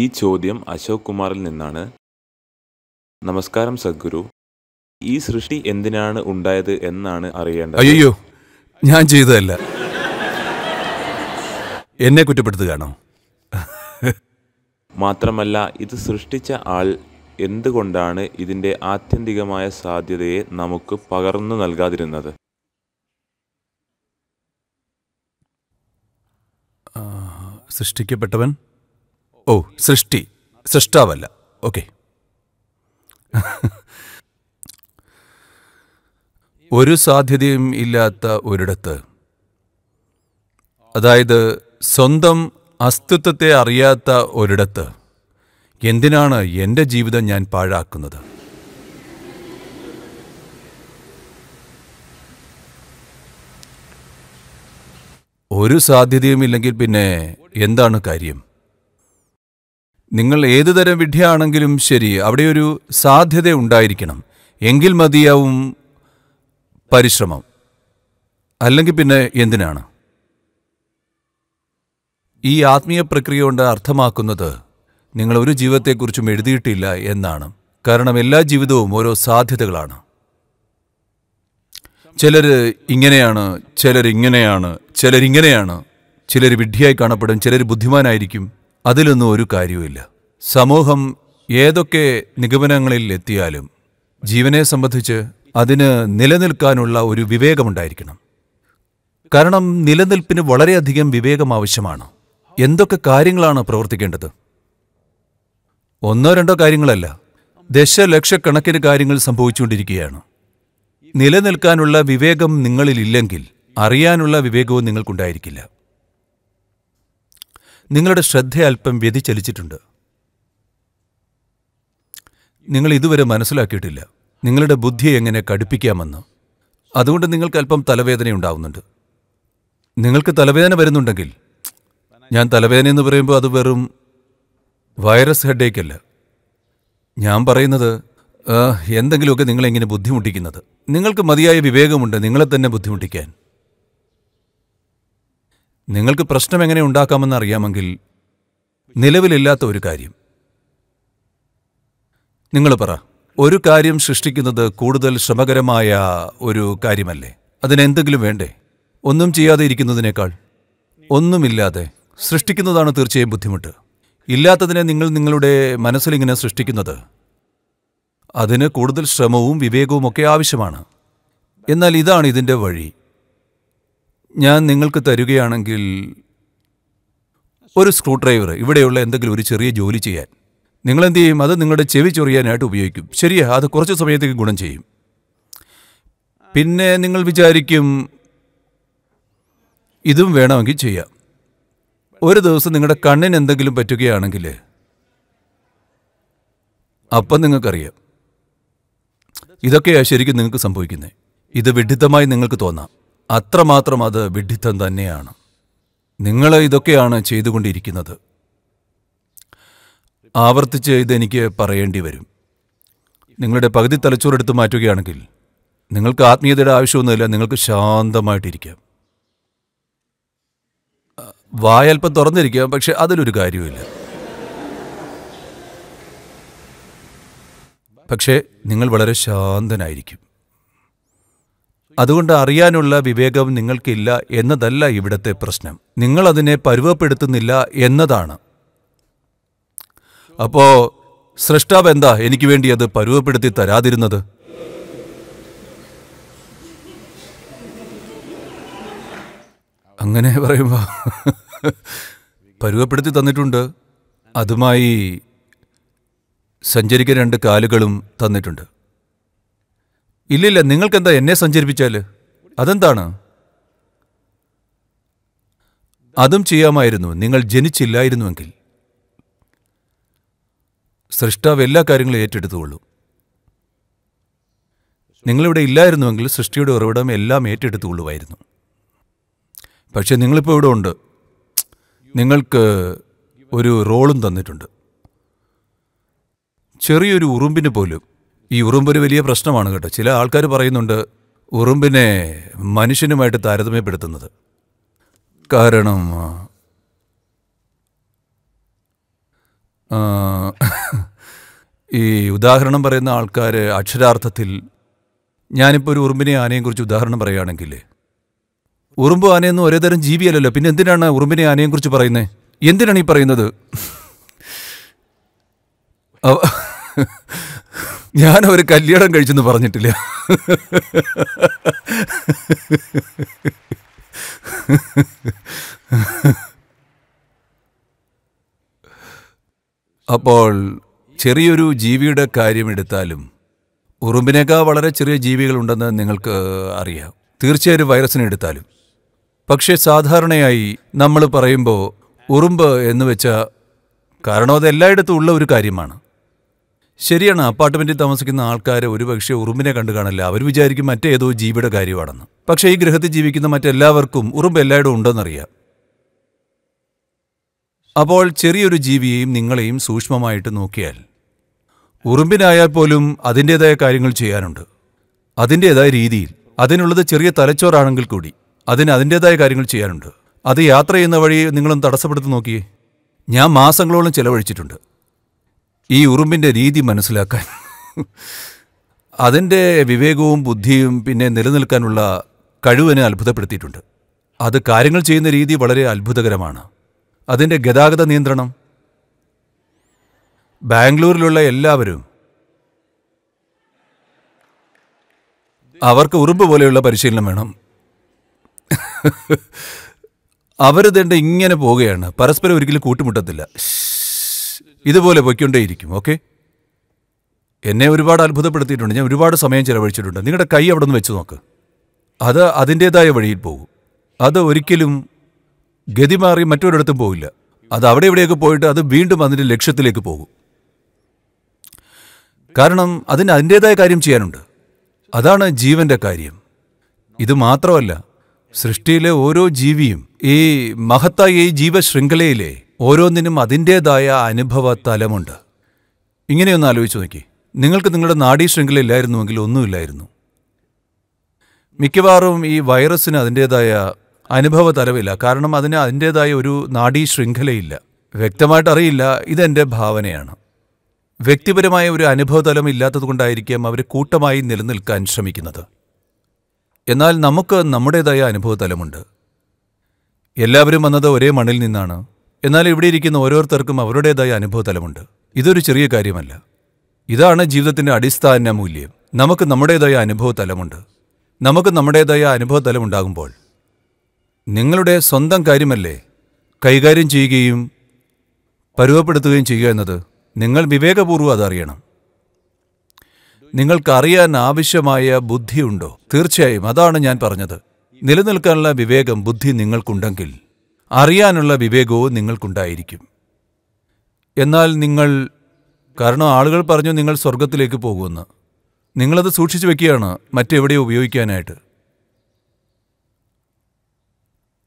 ഈ ചോദ്യം അശോക് കുമാറിൽ നിന്നാണ് നമസ്കാരം സദ്ഗുരു ഈ സൃഷ്ടി എന്തിനാണ് ഉണ്ടായത് എന്നാണ് അറിയേണ്ടത് അയ്യോ ഞാൻ ചെയ്തതല്ല എന്നെ കുറ്റപ്പെടുത്തുകയാണോ മാത്രമല്ല ഇത് സൃഷ്ടിച്ച ആൾ എന്തുകൊണ്ടാണ് ഇതിൻ്റെ ആത്യന്തികമായ സാധ്യതയെ നമുക്ക് പകർന്നു നൽകാതിരുന്നത് സൃഷ്ടിക്കപ്പെട്ടവൻ ഓ സൃഷ്ടി സൃഷ്ടാവല്ല ഓക്കെ ഒരു സാധ്യതയും ഇല്ലാത്ത ഒരിടത്ത് അതായത് സ്വന്തം അസ്തിത്വത്തെ അറിയാത്ത ഒരിടത്ത് എന്തിനാണ് എൻ്റെ ജീവിതം ഞാൻ പാഴാക്കുന്നത് ഒരു സാധ്യതയുമില്ലെങ്കിൽ പിന്നെ എന്താണ് കാര്യം നിങ്ങൾ ഏതുതരം വിഡ്ഢിയാണെങ്കിലും ശരി അവിടെ ഒരു സാധ്യത ഉണ്ടായിരിക്കണം എങ്കിൽ മതിയാവും പരിശ്രമം അല്ലെങ്കിൽ പിന്നെ എന്തിനാണ് ഈ ആത്മീയ പ്രക്രിയ കൊണ്ട് അർത്ഥമാക്കുന്നത് നിങ്ങൾ ഒരു ജീവിതത്തെക്കുറിച്ചും എഴുതിയിട്ടില്ല എന്നാണ് കാരണം എല്ലാ ജീവിതവും ഓരോ സാധ്യതകളാണ് ചിലർ ഇങ്ങനെയാണ് ചിലർ ഇങ്ങനെയാണ് ചിലരിങ്ങനെയാണ് ചിലർ വിഡ്ഢിയായി കാണപ്പെടും ചിലർ ബുദ്ധിമാനായിരിക്കും അതിലൊന്നും ഒരു കാര്യവുമില്ല സമൂഹം ഏതൊക്കെ നിഗമനങ്ങളിൽ എത്തിയാലും ജീവനെ സംബന്ധിച്ച് അതിന് നിലനിൽക്കാനുള്ള ഒരു വിവേകമുണ്ടായിരിക്കണം കാരണം നിലനിൽപ്പിന് വളരെയധികം വിവേകം ആവശ്യമാണ് എന്തൊക്കെ കാര്യങ്ങളാണ് പ്രവർത്തിക്കേണ്ടത് ഒന്നോ രണ്ടോ കാര്യങ്ങളല്ല ദശലക്ഷക്കണക്കിന് കാര്യങ്ങൾ സംഭവിച്ചുകൊണ്ടിരിക്കുകയാണ് നിലനിൽക്കാനുള്ള വിവേകം നിങ്ങളിലില്ലെങ്കിൽ അറിയാനുള്ള വിവേകവും നിങ്ങൾക്കുണ്ടായിരിക്കില്ല നിങ്ങളുടെ ശ്രദ്ധ അല്പം വ്യതിചലിച്ചിട്ടുണ്ട് നിങ്ങൾ ഇതുവരെ മനസ്സിലാക്കിയിട്ടില്ല നിങ്ങളുടെ ബുദ്ധി എങ്ങനെ കടുപ്പിക്കാമെന്ന് അതുകൊണ്ട് നിങ്ങൾക്ക് അല്പം തലവേദന ഉണ്ടാവുന്നുണ്ട് നിങ്ങൾക്ക് തലവേദന വരുന്നുണ്ടെങ്കിൽ ഞാൻ തലവേദന എന്ന് പറയുമ്പോൾ അത് വെറും വൈറസ് ഹെഡേക്കല്ല ഞാൻ പറയുന്നത് എന്തെങ്കിലുമൊക്കെ നിങ്ങളെങ്ങനെ ബുദ്ധിമുട്ടിക്കുന്നത് നിങ്ങൾക്ക് മതിയായ വിവേകമുണ്ട് നിങ്ങളെ തന്നെ ബുദ്ധിമുട്ടിക്കാൻ നിങ്ങൾക്ക് പ്രശ്നം എങ്ങനെ ഉണ്ടാക്കാമെന്ന് അറിയാമെങ്കിൽ നിലവിലില്ലാത്ത ഒരു കാര്യം നിങ്ങൾ പറ ഒരു കാര്യം സൃഷ്ടിക്കുന്നത് കൂടുതൽ ശ്രമകരമായ ഒരു കാര്യമല്ലേ അതിനെന്തെങ്കിലും വേണ്ടേ ഒന്നും ചെയ്യാതെ ഇരിക്കുന്നതിനേക്കാൾ ഒന്നുമില്ലാതെ സൃഷ്ടിക്കുന്നതാണ് തീർച്ചയായും ബുദ്ധിമുട്ട് ഇല്ലാത്തതിനെ നിങ്ങൾ നിങ്ങളുടെ മനസ്സിലിങ്ങനെ സൃഷ്ടിക്കുന്നത് അതിന് കൂടുതൽ ശ്രമവും വിവേകവും ഒക്കെ ആവശ്യമാണ് എന്നാൽ ഇതാണ് ഇതിൻ്റെ വഴി ഞാൻ നിങ്ങൾക്ക് തരുകയാണെങ്കിൽ ഒരു സ്ക്രൂ ഡ്രൈവർ ഇവിടെയുള്ള എന്തെങ്കിലും ഒരു ചെറിയ ജോലി ചെയ്യാൻ നിങ്ങൾ ചെയ്യും അത് നിങ്ങളുടെ ചെവി ചൊറിയാനായിട്ട് ഉപയോഗിക്കും ശരിയാ അത് കുറച്ച് സമയത്തേക്ക് ഗുണം ചെയ്യും പിന്നെ നിങ്ങൾ വിചാരിക്കും ഇതും വേണമെങ്കിൽ ചെയ്യാം ഒരു ദിവസം നിങ്ങളുടെ കണ്ണിന് എന്തെങ്കിലും പറ്റുകയാണെങ്കിൽ അപ്പം നിങ്ങൾക്കറിയാം ഇതൊക്കെയാണ് ശരിക്കും നിങ്ങൾക്ക് സംഭവിക്കുന്നത് ഇത് വിഡിത്തമായി നിങ്ങൾക്ക് തോന്നാം അത്രമാത്രം അത് വിഡ്ഢിത്തം തന്നെയാണ് നിങ്ങൾ ഇതൊക്കെയാണ് ചെയ്തുകൊണ്ടിരിക്കുന്നത് ആവർത്തിച്ച് ഇതെനിക്ക് പറയേണ്ടി വരും നിങ്ങളുടെ പകുതി തലച്ചോറെടുത്ത് മാറ്റുകയാണെങ്കിൽ നിങ്ങൾക്ക് ആത്മീയതയുടെ ആവശ്യമൊന്നുമില്ല നിങ്ങൾക്ക് ശാന്തമായിട്ടിരിക്കാം വായൽപ്പം തുറന്നിരിക്കാം പക്ഷെ അതിലൊരു കാര്യമില്ല പക്ഷേ നിങ്ങൾ വളരെ ശാന്തനായിരിക്കും അതുകൊണ്ട് അറിയാനുള്ള വിവേകം നിങ്ങൾക്കില്ല എന്നതല്ല ഇവിടത്തെ പ്രശ്നം നിങ്ങളതിനെ പരുവപ്പെടുത്തുന്നില്ല എന്നതാണ് അപ്പോ സൃഷ്ടാവ് എന്താ എനിക്ക് വേണ്ടി അത് പരുവപ്പെടുത്തി തരാതിരുന്നത് അങ്ങനെ പറയുമ്പോൾ പരുവപ്പെടുത്തി തന്നിട്ടുണ്ട് അതുമായി സഞ്ചരിക്കുന്ന രണ്ട് കാലുകളും തന്നിട്ടുണ്ട് ഇല്ലില്ല നിങ്ങൾക്കെന്താ എന്നെ സഞ്ചരിപ്പിച്ചാൽ അതെന്താണ് അതും ചെയ്യാമായിരുന്നു നിങ്ങൾ ജനിച്ചില്ലായിരുന്നുവെങ്കിൽ സൃഷ്ടാവ് എല്ലാ കാര്യങ്ങളും ഏറ്റെടുത്തുകൊള്ളൂ നിങ്ങളിവിടെ ഇല്ലായിരുന്നുവെങ്കിൽ സൃഷ്ടിയുടെ ഉറവിടം എല്ലാം ഏറ്റെടുത്തുകൊള്ളുമായിരുന്നു പക്ഷേ നിങ്ങളിപ്പോൾ ഇവിടെ ഉണ്ട് നിങ്ങൾക്ക് ഒരു റോളും തന്നിട്ടുണ്ട് ചെറിയൊരു ഉറുമ്പിന് പോലും ഈ ഉറുമ്പൊരു വലിയ പ്രശ്നമാണ് കേട്ടോ ചില ആൾക്കാർ പറയുന്നുണ്ട് ഉറുമ്പിനെ മനുഷ്യനുമായിട്ട് താരതമ്യപ്പെടുത്തുന്നത് കാരണം ഈ ഉദാഹരണം പറയുന്ന ആൾക്കാർ അക്ഷരാർത്ഥത്തിൽ ഞാനിപ്പോൾ ഒരു ഉറുമ്പിനെ ആനയെക്കുറിച്ച് ഉദാഹരണം പറയുകയാണെങ്കിൽ ഉറുമ്പ് ആനയെന്നും ഒരേതരം ജീവിയല്ലല്ലോ പിന്നെ എന്തിനാണ് ഉറുമ്പിനെ ആനയെക്കുറിച്ച് പറയുന്നത് എന്തിനാണ് ഈ പറയുന്നത് ഞാൻ ഒരു കല്യാണം കഴിച്ചെന്ന് പറഞ്ഞിട്ടില്ല അപ്പോൾ ചെറിയൊരു ജീവിയുടെ കാര്യം എടുത്താലും ഉറുമ്പിനേക്കാൾ വളരെ ചെറിയ ജീവികളുണ്ടെന്ന് നിങ്ങൾക്ക് അറിയാം തീർച്ചയായും വൈറസിനെ എടുത്താലും പക്ഷേ സാധാരണയായി നമ്മൾ പറയുമ്പോൾ ഉറുമ്പ് എന്ന് വെച്ചാൽ കാരണം അത് എല്ലായിടത്തും ഉള്ള ഒരു കാര്യമാണ് ശരിയാണ് അപ്പാർട്ട്മെന്റിൽ താമസിക്കുന്ന ആൾക്കാർ ഒരുപക്ഷെ ഉറുമ്പിനെ കണ്ടു കാണില്ല അവർ വിചാരിക്കും മറ്റേതോ ജീവിയുടെ കാര്യമാണെന്ന് പക്ഷേ ഈ ഗ്രഹത്തിൽ ജീവിക്കുന്ന മറ്റെല്ലാവർക്കും ഉറുമ്പ് എല്ലായിടും ഉണ്ടെന്നറിയാം അപ്പോൾ ചെറിയൊരു ജീവിയെയും നിങ്ങളെയും സൂക്ഷ്മമായിട്ട് നോക്കിയാൽ ഉറുമ്പിനായാൽ പോലും അതിൻ്റേതായ കാര്യങ്ങൾ ചെയ്യാനുണ്ട് അതിൻ്റേതായ രീതിയിൽ അതിനുള്ളത് ചെറിയ തലച്ചോറാണെങ്കിൽ കൂടി അതിന് അതിൻ്റേതായ കാര്യങ്ങൾ ചെയ്യാനുണ്ട് അത് യാത്ര ചെയ്യുന്ന വഴി നിങ്ങളും തടസ്സപ്പെടുത്തി നോക്കിയേ ഞാൻ മാസങ്ങളോളം ചിലവഴിച്ചിട്ടുണ്ട് ഈ ഉറുമ്പിൻ്റെ രീതി മനസ്സിലാക്കാൻ അതിൻ്റെ വിവേകവും ബുദ്ധിയും പിന്നെ നിലനിൽക്കാനുള്ള കഴിവിനെ അത്ഭുതപ്പെടുത്തിയിട്ടുണ്ട് അത് കാര്യങ്ങൾ ചെയ്യുന്ന രീതി വളരെ അത്ഭുതകരമാണ് അതിൻ്റെ ഗതാഗത നിയന്ത്രണം ബാംഗ്ലൂരിലുള്ള എല്ലാവരും അവർക്ക് ഉറുമ്പ് പോലെയുള്ള പരിശീലനം വേണം അവർ തേണ്ട ഇങ്ങനെ പോവുകയാണ് പരസ്പരം ഒരിക്കലും കൂട്ടുമുട്ടത്തില്ല ഇതുപോലെ പൊയ്ക്കൊണ്ടേയിരിക്കും ഓക്കെ എന്നെ ഒരുപാട് അത്ഭുതപ്പെടുത്തിയിട്ടുണ്ട് ഞാൻ ഒരുപാട് സമയം ചിലവഴിച്ചിട്ടുണ്ട് നിങ്ങളുടെ കൈ അവിടെ നിന്ന് വെച്ച് നോക്ക് അത് അതിൻ്റേതായ വഴിയിൽ പോകും അത് ഒരിക്കലും ഗതി മാറി മറ്റൊരിടത്തും പോകില്ല അത് അവിടെ ഇവിടെയൊക്കെ പോയിട്ട് അത് വീണ്ടും അതിൻ്റെ ലക്ഷ്യത്തിലേക്ക് പോകും കാരണം അതിന് അതിൻ്റേതായ കാര്യം ചെയ്യാനുണ്ട് അതാണ് ജീവൻ്റെ കാര്യം ഇത് മാത്രമല്ല സൃഷ്ടിയിലെ ഓരോ ജീവിയും ഈ മഹത്തായ ഈ ജീവശൃംഖലയിലെ ഓരോന്നിനും അതിൻ്റേതായ അനുഭവ തലമുണ്ട് ഇങ്ങനെയൊന്ന് ആലോചിച്ച് നോക്കി നിങ്ങൾക്ക് നിങ്ങളുടെ നാഡീ ശൃംഖല ഇല്ലായിരുന്നുവെങ്കിൽ ഒന്നുമില്ലായിരുന്നു മിക്കവാറും ഈ വൈറസിന് അതിൻ്റേതായ അനുഭവ തലവില്ല കാരണം അതിന് അതിൻ്റേതായ ഒരു നാഡീ ശൃംഖലയില്ല വ്യക്തമായിട്ട് അറിയില്ല ഇതെൻ്റെ ഭാവനയാണ് വ്യക്തിപരമായ ഒരു അനുഭവതലം ഇല്ലാത്തതുകൊണ്ടായിരിക്കാം അവർ കൂട്ടമായി നിലനിൽക്കാൻ ശ്രമിക്കുന്നത് എന്നാൽ നമുക്ക് നമ്മുടേതായ അനുഭവതലമുണ്ട് എല്ലാവരും വന്നത് ഒരേ മണ്ണിൽ നിന്നാണ് എന്നാൽ ഇവിടെ ഇരിക്കുന്ന ഓരോരുത്തർക്കും അവരുടേതായ അനുഭവതലമുണ്ട് ഇതൊരു ചെറിയ കാര്യമല്ല ഇതാണ് ജീവിതത്തിൻ്റെ അടിസ്ഥാന മൂല്യം നമുക്ക് നമ്മുടേതായ അനുഭവതലമുണ്ട് നമുക്ക് നമ്മുടേതായ അനുഭവ തലമുണ്ടാകുമ്പോൾ നിങ്ങളുടെ സ്വന്തം കാര്യമല്ലേ കൈകാര്യം ചെയ്യുകയും പരുവപ്പെടുത്തുകയും ചെയ്യുക എന്നത് നിങ്ങൾ വിവേകപൂർവ്വം അതറിയണം നിങ്ങൾക്കറിയാൻ ആവശ്യമായ ബുദ്ധിയുണ്ടോ തീർച്ചയായും അതാണ് ഞാൻ പറഞ്ഞത് നിലനിൽക്കാനുള്ള വിവേകം ബുദ്ധി നിങ്ങൾക്കുണ്ടെങ്കിൽ അറിയാനുള്ള വിവേകവും നിങ്ങൾക്കുണ്ടായിരിക്കും എന്നാൽ നിങ്ങൾ കാരണം ആളുകൾ പറഞ്ഞു നിങ്ങൾ സ്വർഗത്തിലേക്ക് പോകുമെന്ന് നിങ്ങളത് സൂക്ഷിച്ചു വെക്കുകയാണ് മറ്റെവിടെയോ ഉപയോഗിക്കാനായിട്ട്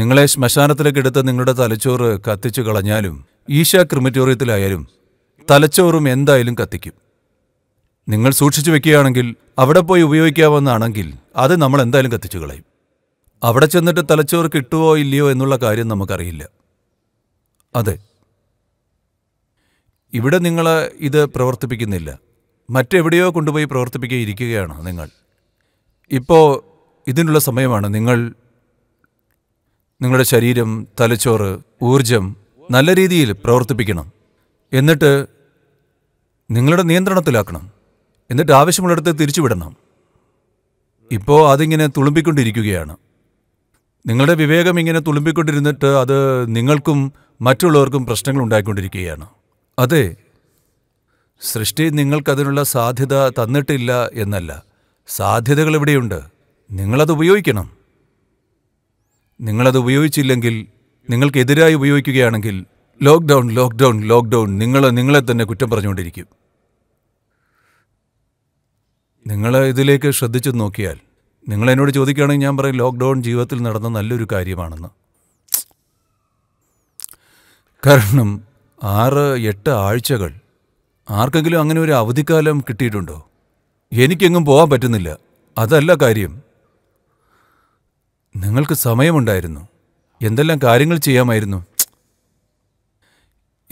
നിങ്ങളെ ശ്മശാനത്തിലേക്ക് എടുത്ത് നിങ്ങളുടെ തലച്ചോറ് കത്തിച്ചു കളഞ്ഞാലും ഈശ ക്രിമറ്റോറിയത്തിലായാലും തലച്ചോറും എന്തായാലും കത്തിക്കും നിങ്ങൾ സൂക്ഷിച്ചു വെക്കുകയാണെങ്കിൽ അവിടെ പോയി ഉപയോഗിക്കാമെന്നാണെങ്കിൽ അത് നമ്മൾ എന്തായാലും കത്തിച്ചു കളയും അവിടെ ചെന്നിട്ട് തലച്ചോറ് കിട്ടുവോ ഇല്ലയോ എന്നുള്ള കാര്യം നമുക്കറിയില്ല അതെ ഇവിടെ നിങ്ങൾ ഇത് പ്രവർത്തിപ്പിക്കുന്നില്ല മറ്റെവിടെയോ കൊണ്ടുപോയി പ്രവർത്തിപ്പിക്കുകയിരിക്കുകയാണ് നിങ്ങൾ ഇപ്പോൾ ഇതിനുള്ള സമയമാണ് നിങ്ങൾ നിങ്ങളുടെ ശരീരം തലച്ചോറ് ഊർജം നല്ല രീതിയിൽ പ്രവർത്തിപ്പിക്കണം എന്നിട്ട് നിങ്ങളുടെ നിയന്ത്രണത്തിലാക്കണം എന്നിട്ട് ആവശ്യമുള്ളിടത്ത് തിരിച്ചുവിടണം ഇപ്പോൾ അതിങ്ങനെ തുളുമ്പിക്കൊണ്ടിരിക്കുകയാണ് നിങ്ങളുടെ വിവേകം ഇങ്ങനെ തുളുമ്പിക്കൊണ്ടിരുന്നിട്ട് അത് നിങ്ങൾക്കും മറ്റുള്ളവർക്കും പ്രശ്നങ്ങൾ ഉണ്ടായിക്കൊണ്ടിരിക്കുകയാണ് അതെ സൃഷ്ടി നിങ്ങൾക്കതിനുള്ള സാധ്യത തന്നിട്ടില്ല എന്നല്ല സാധ്യതകൾ ഇവിടെയുണ്ട് നിങ്ങളത് ഉപയോഗിക്കണം നിങ്ങളത് ഉപയോഗിച്ചില്ലെങ്കിൽ നിങ്ങൾക്കെതിരായി ഉപയോഗിക്കുകയാണെങ്കിൽ ലോക്ക്ഡൗൺ ലോക്ക്ഡൗൺ ലോക്ക്ഡൗൺ നിങ്ങൾ നിങ്ങളെ തന്നെ കുറ്റം പറഞ്ഞുകൊണ്ടിരിക്കും നിങ്ങൾ ഇതിലേക്ക് ശ്രദ്ധിച്ചു നോക്കിയാൽ നിങ്ങൾ എന്നോട് ചോദിക്കുകയാണെങ്കിൽ ഞാൻ പറയും ലോക്ക്ഡൗൺ ജീവിതത്തിൽ നടന്ന നല്ലൊരു കാര്യമാണെന്ന് കാരണം ആറ് എട്ട് ആഴ്ചകൾ ആർക്കെങ്കിലും അങ്ങനെ ഒരു അവധിക്കാലം കിട്ടിയിട്ടുണ്ടോ എനിക്കെങ്ങും പോകാൻ പറ്റുന്നില്ല അതല്ല കാര്യം നിങ്ങൾക്ക് സമയമുണ്ടായിരുന്നു എന്തെല്ലാം കാര്യങ്ങൾ ചെയ്യാമായിരുന്നു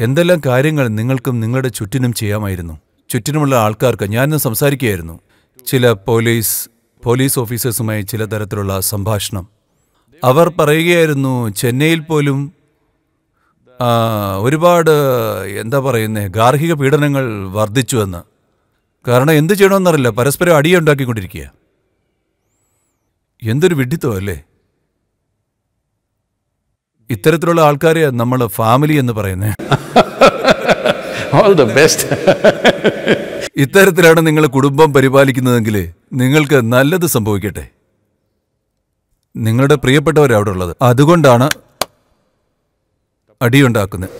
എന്തെല്ലാം കാര്യങ്ങൾ നിങ്ങൾക്കും നിങ്ങളുടെ ചുറ്റിനും ചെയ്യാമായിരുന്നു ചുറ്റിനുമുള്ള ആൾക്കാർക്ക് ഞാനിന്ന് സംസാരിക്കുകയായിരുന്നു ചില പോലീസ് പോലീസ് ഓഫീസേഴ്സുമായി ചില തരത്തിലുള്ള സംഭാഷണം അവർ പറയുകയായിരുന്നു ചെന്നൈയിൽ പോലും ഒരുപാട് എന്താ പറയുന്നത് ഗാർഹിക പീഡനങ്ങൾ വർദ്ധിച്ചുവെന്ന് കാരണം എന്ത് ചെയ്യണമെന്നറിയില്ല പരസ്പരം അടിയുണ്ടാക്കിക്കൊണ്ടിരിക്കുക എന്തൊരു വിഡ്ഢിത്തം അല്ലേ ഇത്തരത്തിലുള്ള ആൾക്കാരെ നമ്മൾ ഫാമിലി എന്ന് പറയുന്നത് ഓൾ ദ ബെസ്റ്റ് ഇത്തരത്തിലാണ് നിങ്ങൾ കുടുംബം പരിപാലിക്കുന്നതെങ്കിൽ നിങ്ങൾക്ക് നല്ലത് സംഭവിക്കട്ടെ നിങ്ങളുടെ പ്രിയപ്പെട്ടവരവിടെ അവിടെ ഉള്ളത് അതുകൊണ്ടാണ് അടിയുണ്ടാക്കുന്നത്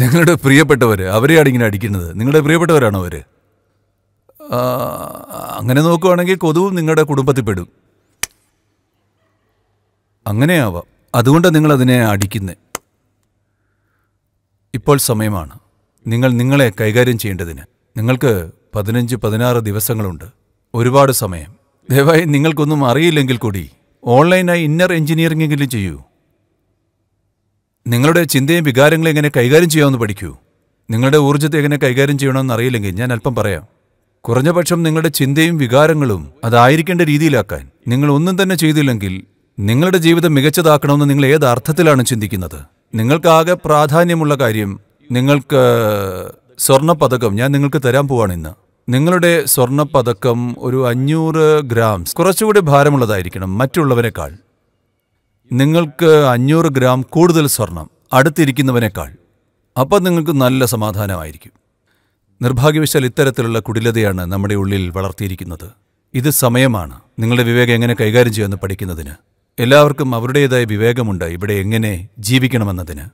നിങ്ങളുടെ പ്രിയപ്പെട്ടവർ അവരെയാണ് ഇങ്ങനെ അടിക്കുന്നത് നിങ്ങളുടെ പ്രിയപ്പെട്ടവരാണോ അവർ അങ്ങനെ നോക്കുവാണെങ്കിൽ കൊതുവും നിങ്ങളുടെ കുടുംബത്തിൽ പെടും അങ്ങനെയാവാം അതുകൊണ്ടാണ് നിങ്ങൾ അതിനെ അടിക്കുന്നത് ഇപ്പോൾ സമയമാണ് നിങ്ങൾ നിങ്ങളെ കൈകാര്യം ചെയ്യേണ്ടതിന് നിങ്ങൾക്ക് പതിനഞ്ച് പതിനാറ് ദിവസങ്ങളുണ്ട് ഒരുപാട് സമയം ദയവായി നിങ്ങൾക്കൊന്നും അറിയില്ലെങ്കിൽ കൂടി ഓൺലൈനായി ഇന്നർ എഞ്ചിനീയറിംഗെങ്കിലും ചെയ്യൂ നിങ്ങളുടെ ചിന്തയും വികാരങ്ങളെ എങ്ങനെ കൈകാര്യം ചെയ്യാമെന്ന് പഠിക്കൂ നിങ്ങളുടെ ഊർജ്ജത്തെ എങ്ങനെ കൈകാര്യം ചെയ്യണമെന്ന് അറിയില്ലെങ്കിൽ ഞാൻ അല്പം പറയാം കുറഞ്ഞപക്ഷം നിങ്ങളുടെ ചിന്തയും വികാരങ്ങളും അതായിരിക്കേണ്ട രീതിയിലാക്കാൻ നിങ്ങൾ ഒന്നും തന്നെ ചെയ്തില്ലെങ്കിൽ നിങ്ങളുടെ ജീവിതം മികച്ചതാക്കണമെന്ന് നിങ്ങൾ ഏത് അർത്ഥത്തിലാണ് ചിന്തിക്കുന്നത് നിങ്ങൾക്കാകെ പ്രാധാന്യമുള്ള കാര്യം നിങ്ങൾക്ക് സ്വർണ്ണപ്പതക്കം ഞാൻ നിങ്ങൾക്ക് തരാൻ പോവാണ് ഇന്ന് നിങ്ങളുടെ സ്വർണ്ണപ്പതക്കം ഒരു അഞ്ഞൂറ് ഗ്രാംസ് കുറച്ചുകൂടി ഭാരമുള്ളതായിരിക്കണം മറ്റുള്ളവനേക്കാൾ നിങ്ങൾക്ക് അഞ്ഞൂറ് ഗ്രാം കൂടുതൽ സ്വർണം അടുത്തിരിക്കുന്നവനേക്കാൾ അപ്പം നിങ്ങൾക്ക് നല്ല സമാധാനമായിരിക്കും നിർഭാഗ്യവശാൽ ഇത്തരത്തിലുള്ള കുടിലതയാണ് നമ്മുടെ ഉള്ളിൽ വളർത്തിയിരിക്കുന്നത് ഇത് സമയമാണ് നിങ്ങളുടെ വിവേകം എങ്ങനെ കൈകാര്യം ചെയ്യുമെന്ന് പഠിക്കുന്നതിന് എല്ലാവർക്കും അവരുടേതായ വിവേകമുണ്ട് ഇവിടെ എങ്ങനെ ജീവിക്കണമെന്നതിന്